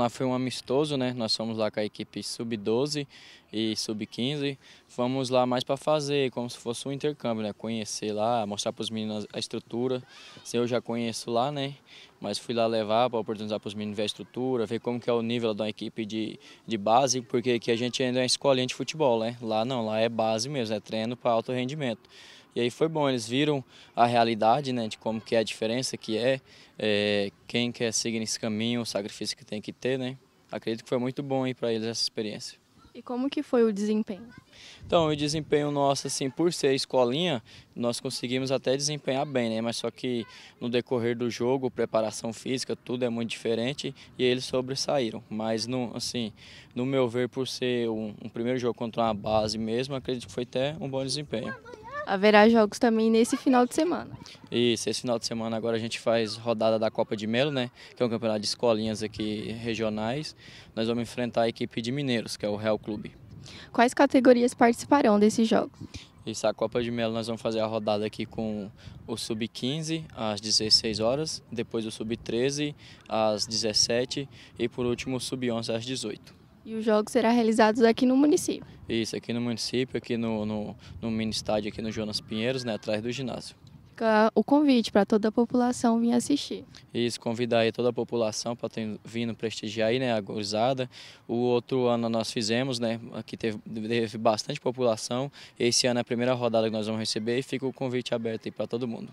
Lá foi um amistoso, né? Nós fomos lá com a equipe sub-12 e sub-15. Fomos lá mais para fazer como se fosse um intercâmbio, né? Conhecer lá, mostrar para os meninos a estrutura. Se assim, eu já conheço lá, né? mas fui lá levar para oportunizar para os meninos ver a estrutura, ver como que é o nível da equipe de, de base, porque aqui a gente ainda é escolinha de futebol, né? Lá não, lá é base mesmo, é treino para alto rendimento. E aí foi bom, eles viram a realidade, né, de como que é a diferença que é, é quem quer seguir nesse caminho, o sacrifício que tem que ter, né? Acredito que foi muito bom aí para eles essa experiência. E como que foi o desempenho? Então, o desempenho nosso, assim, por ser escolinha, nós conseguimos até desempenhar bem, né? Mas só que no decorrer do jogo, preparação física, tudo é muito diferente e eles sobressaíram. Mas, no, assim, no meu ver, por ser um, um primeiro jogo contra uma base mesmo, acredito que foi até um bom desempenho. Haverá jogos também nesse final de semana. Isso, esse final de semana agora a gente faz rodada da Copa de Melo, né? Que é um campeonato de escolinhas aqui regionais. Nós vamos enfrentar a equipe de Mineiros, que é o Real Clube. Quais categorias participarão desses jogos? Isso, a Copa de Melo nós vamos fazer a rodada aqui com o Sub-15 às 16 horas, depois o Sub-13 às 17 e por último o Sub-11 às 18. E os jogos serão realizados aqui no município? Isso, aqui no município, aqui no, no, no mini estádio, aqui no Jonas Pinheiros, né, atrás do ginásio. Fica o convite para toda a população vir assistir. Isso, convidar aí toda a população para vir prestigiar aí, né, a gurizada. O outro ano nós fizemos, né, aqui teve, teve bastante população. Esse ano é a primeira rodada que nós vamos receber e fica o convite aberto aí para todo mundo.